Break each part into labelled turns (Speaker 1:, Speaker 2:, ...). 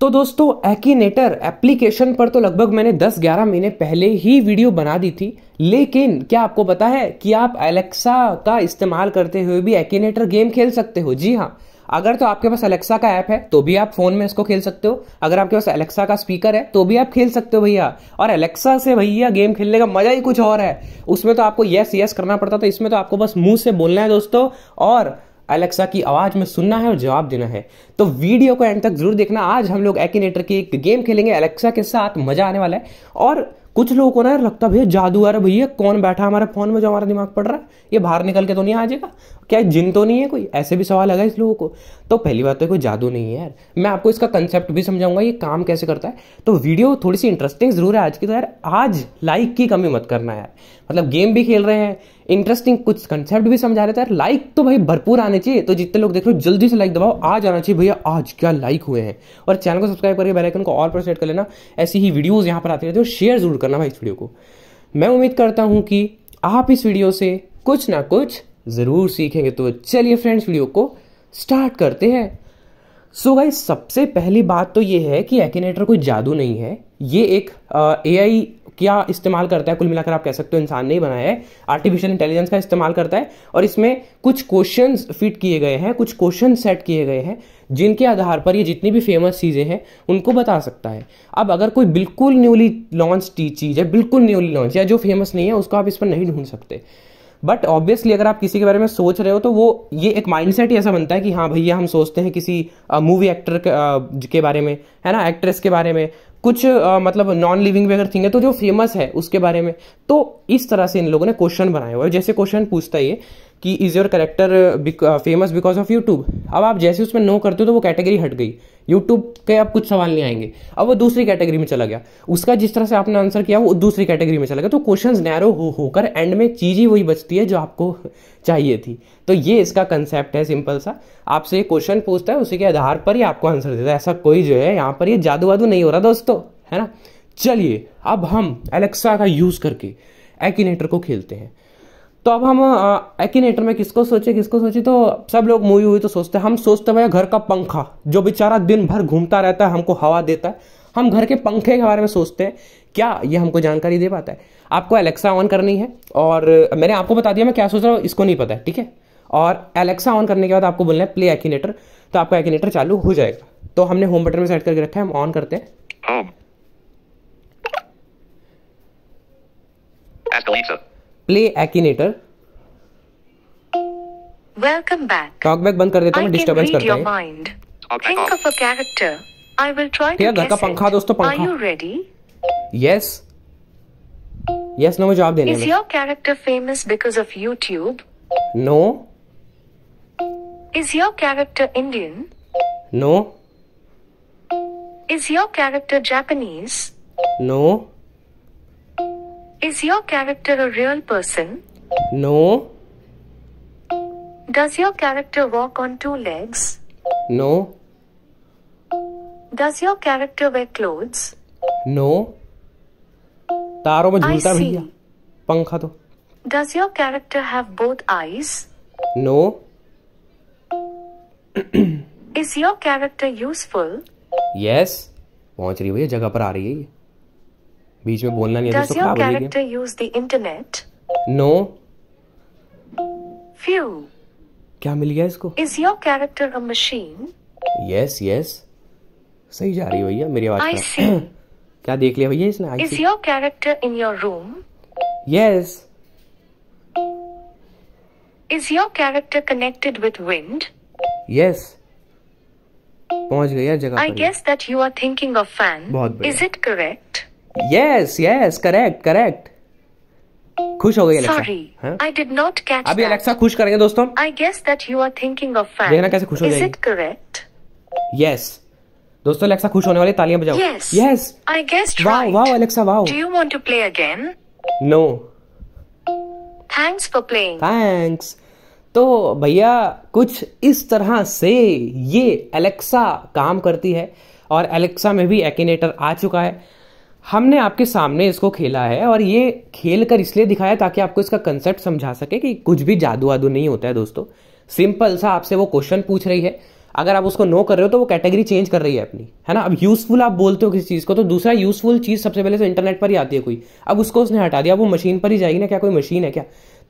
Speaker 1: तो दोस्तों एक्नेटर एप्लीकेशन पर तो लगभग मैंने 10-11 महीने पहले ही वीडियो बना दी थी लेकिन क्या आपको पता है कि आप एलेक्सा का इस्तेमाल करते हुए भी एकीनेटर गेम खेल सकते हो जी हाँ अगर तो आपके पास अलेक्सा का ऐप है तो भी आप फोन में इसको खेल सकते हो अगर आपके पास अलेक्सा का स्पीकर है तो भी आप खेल सकते हो भैया और अलेक्सा से भैया गेम खेलने का मजा ही कुछ और है उसमें तो आपको यस यस करना पड़ता था इसमें तो आपको बस मुंह से बोलना है दोस्तों और अलेक्सा की आवाज़ में सुनना है और जवाब देना है तो वीडियो को एंड तक जरूर देखना आज हम लोग एकिनेटर की एक गेम खेलेंगे एलेक्सा के साथ मज़ा आने वाला है और कुछ लोगों को ना लगता भैया जादू आ रहा भैया कौन बैठा हमारे फोन में जो हमारा दिमाग पड़ रहा है ये बाहर निकल के तो नहीं आ जाएगा क्या जिन तो नहीं है कोई ऐसे भी सवाल लगा इस लोगों को तो पहली बात तो कोई जादू नहीं है यार मैं आपको इसका कंसेप्ट भी समझाऊंगा ये काम कैसे करता है तो वीडियो थोड़ी सी इंटरेस्टिंग जरूर है आज की तो यार आज लाइक की कमी मत करना यार मतलब गेम भी खेल रहे हैं इंटरेस्टिंग कुछ कंसेप्ट भी समझा रहे थे यार लाइक तो भाई भरपूर आने चाहिए तो जितने लोग देख रहे हो जल्दी से लाइक दबाओ आज आना चाहिए भैया आज क्या लाइक हुए हैं और चैनल को सब्सक्राइब करके बेलाइकन को और पर कर लेना ऐसी ही वीडियोज़ यहाँ पर आती रहती है और शेयर जरूर करना भाई इस वीडियो को मैं उम्मीद करता हूँ कि आप इस वीडियो से कुछ ना कुछ ज़रूर सीखेंगे तो चलिए फ्रेंड्स वीडियो को स्टार्ट करते हैं सो गाइस भाई सबसे पहली बात तो ये है कि एकिनेटर कोई जादू नहीं है ये एक ए आई क्या इस्तेमाल करता है कुल मिलाकर आप कह सकते हो इंसान नहीं बनाया है आर्टिफिशियल इंटेलिजेंस का इस्तेमाल करता है और इसमें कुछ क्वेश्चन फिट किए गए हैं कुछ क्वेश्चन सेट किए गए हैं जिनके आधार पर ये जितनी भी फेमस चीज़ें हैं उनको बता सकता है अब अगर कोई बिल्कुल न्यूली लॉन्च चीज़ है बिल्कुल न्यूली लॉन्च या जो फेमस नहीं है उसको आप इस पर नहीं ढूंढ सकते बट ऑब्वियसली अगर आप किसी के बारे में सोच रहे हो तो वो ये एक माइंडसेट ऐसा बनता है कि हाँ भैया हम सोचते हैं किसी मूवी एक्टर के बारे में है ना एक्ट्रेस के बारे में कुछ आ, मतलब नॉन लिविंग भी अगर थिंग है तो जो फेमस है उसके बारे में तो इस तरह से इन लोगों ने क्वेश्चन बनाया हुआ है जैसे क्वेश्चन पूछता है कि is your character famous because of YouTube अब आप जैसे उसमें नो करते हो तो वो कैटेगरी हट गई यूट्यूब के अब कुछ सवाल नहीं आएंगे अब वो दूसरी कैटेगरी में चला गया उसका जिस तरह से आपने आंसर किया वो दूसरी कैटेगरी में चला गया तो क्वेश्चन नैरो हो होकर एंड में चीज़ ही वही बचती है जो आपको चाहिए थी तो ये इसका कंसेप्ट है सिंपल सा आपसे क्वेश्चन पूछता है उसी के आधार पर ही आपको आंसर देता है ऐसा कोई जो है यहाँ पर ये जादू वादू नहीं हो रहा दोस्तों है ना चलिए अब हम एलेक्सा का यूज़ करके एक्नेटर को खेलते हैं तो अब हम एक्नेटर में किसको सोचे किसको सोचे तो सब लोग मूवी हुई तो सोचते हैं हम सोचते हैं घर का पंखा जो बेचारा दिन भर घूमता रहता है हमको हवा देता है हम घर के पंखे के बारे में सोचते हैं क्या ये हमको जानकारी दे पाता है आपको एलेक्सा ऑन करनी है और मैंने आपको बता दिया मैं क्या सोच रहा हूँ इसको नहीं पता है ठीक है और एलेक्सा ऑन करने के बाद आपको बोलना है प्ले एक्नेटर तो आपका एकिनेटर चालू हो जाएगा तो हमने होम बटन में सेट करके रखा है हम ऑन करते हैं play actor
Speaker 2: welcome back
Speaker 1: talk back बंद कर देता हूँ डिस्टर्बेंस करता है think of
Speaker 2: a character I will try to guess का पंखा दोस्तों पंखा are you ready
Speaker 1: yes yes no जवाब देने is your
Speaker 2: character famous because of YouTube no is your character Indian no is your character Japanese no Is your character a real person? No. Does your character walk on two legs? No. Does your character wear clothes?
Speaker 1: No. तारों में झूलता भैया पंखा दो
Speaker 2: Does your character have both eyes? No. Is your character useful?
Speaker 1: Yes. पहुंच रही भैया जगह पर आ रही है ये बीच में बोलना नहीं है तो खराब
Speaker 2: use the internet no few
Speaker 1: क्या मिल गया इसको
Speaker 2: is your character a machine
Speaker 1: yes yes सही जा रही भैया मेरी आवाज क्या देख लिया भैया इसने is
Speaker 2: your character in your room yes is your character connected with wind
Speaker 1: yes पहुंच गया जगह I guess
Speaker 2: that you are thinking of fan is it correct
Speaker 1: yes yes correct correct खुश हो गई Alexa
Speaker 2: I did not catch अभी Alexa
Speaker 1: खुश करेंगे दोस्तों
Speaker 2: I guess that you are thinking of fan देखना कैसे खुश हो जाएगी इज इट करेक्ट
Speaker 1: यस दोस्तों अलेक्सा खुश होने वाली तालियां बजाओ yes yes I guess wow wow
Speaker 2: Alexa wow do you want to play again no thanks for playing thanks
Speaker 1: तो भैया कुछ इस तरह से ये अलेक्सा काम करती है और अलेक्सा में भी एकिनेटर आ चुका है हमने आपके सामने इसको खेला है और ये खेल कर इसलिए दिखाया ताकि आपको इसका कंसेप्ट समझा सके कि कुछ भी जादू वादू नहीं होता है दोस्तों सिंपल सा आपसे वो क्वेश्चन पूछ रही है अगर आप उसको नो कर रहे हो तो वो कैटेगरी चेंज कर रही है अपनी है ना अब यूजफुल आप बोलते हो किसी चीज़ को तो दूसरा यूजफुल चीज़ सबसे पहले तो इंटरनेट पर ही आती है कोई अब उसको उसने हटा दिया वो मशीन पर ही जाएगी ना क्या कोई मशीन है क्या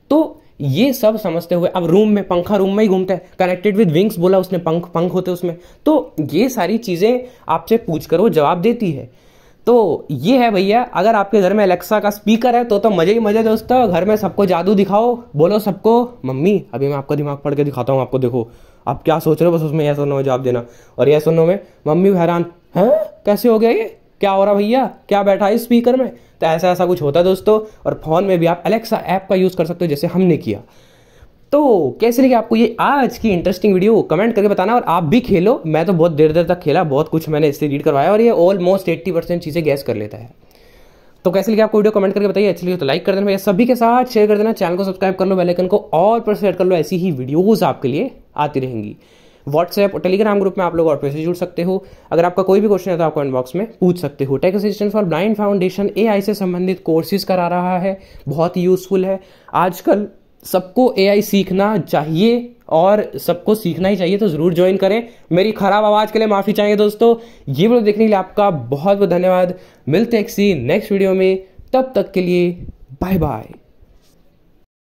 Speaker 1: तो ये सब समझते हुए अब रूम में पंखा रूम में ही घूमता है कनेक्टेड विद विंग्स बोला उसने पंख पंख होते उसमें तो ये सारी चीज़ें आपसे पूछ कर वो जवाब देती है तो ये है भैया अगर आपके घर में अलेक्सा का स्पीकर है तो तो मज़े ही मज़े दोस्तों घर में सबको जादू दिखाओ बोलो सबको मम्मी अभी मैं आपका दिमाग पढ़ के दिखाता हूँ आपको देखो आप क्या सोच रहे हो बस उसमें यह सुनो में जवाब देना और यह सुनो में मम्मी हैरान है कैसे हो गया ये क्या हो रहा भैया क्या बैठा है स्पीकर में तो ऐसा ऐसा कुछ होता है दोस्तों और फ़ोन में भी आप अलेक्सा ऐप का यूज़ कर सकते हो जैसे हमने किया तो कैसे लगे आपको ये आज की इंटरेस्टिंग वीडियो कमेंट करके बताना और आप भी खेलो मैं तो बहुत देर देर तक खेला बहुत कुछ मैंने इससे रीड करवाया और ये ऑलमोस्ट एट्टी परसेंट चीज़ें गैस कर लेता है तो कैसे लगे आपको वीडियो कमेंट करके बताइए अच्छी लगी तो लाइक कर देना भैया सभी के साथ शेयर कर देना चैनल को सब्सक्राइब कर लो बेलाइकन को और पर शेयर कर लो ऐसी ही वीडियोज़ आपके लिए आती रहेंगी व्हाट्सएप और टेलीग्राम ग्रुप में आप लोग और पैसे जुड़ सकते हो अगर आपका कोई भी क्वेश्चन है तो आप कमेंट बॉक्स में पूछ सकते हो tech assistant for blind foundation AI से संबंधित कोर्सेज करा रहा है बहुत ही यूज़फुल है आजकल सबको एआई सीखना चाहिए और सबको सीखना ही चाहिए तो ज़रूर ज्वाइन करें मेरी ख़राब आवाज़ के लिए माफ़ी चाहिए दोस्तों ये वीडियो देखने के लिए आपका बहुत बहुत धन्यवाद मिलते हैं किसी नेक्स्ट वीडियो में तब तक के लिए बाय बाय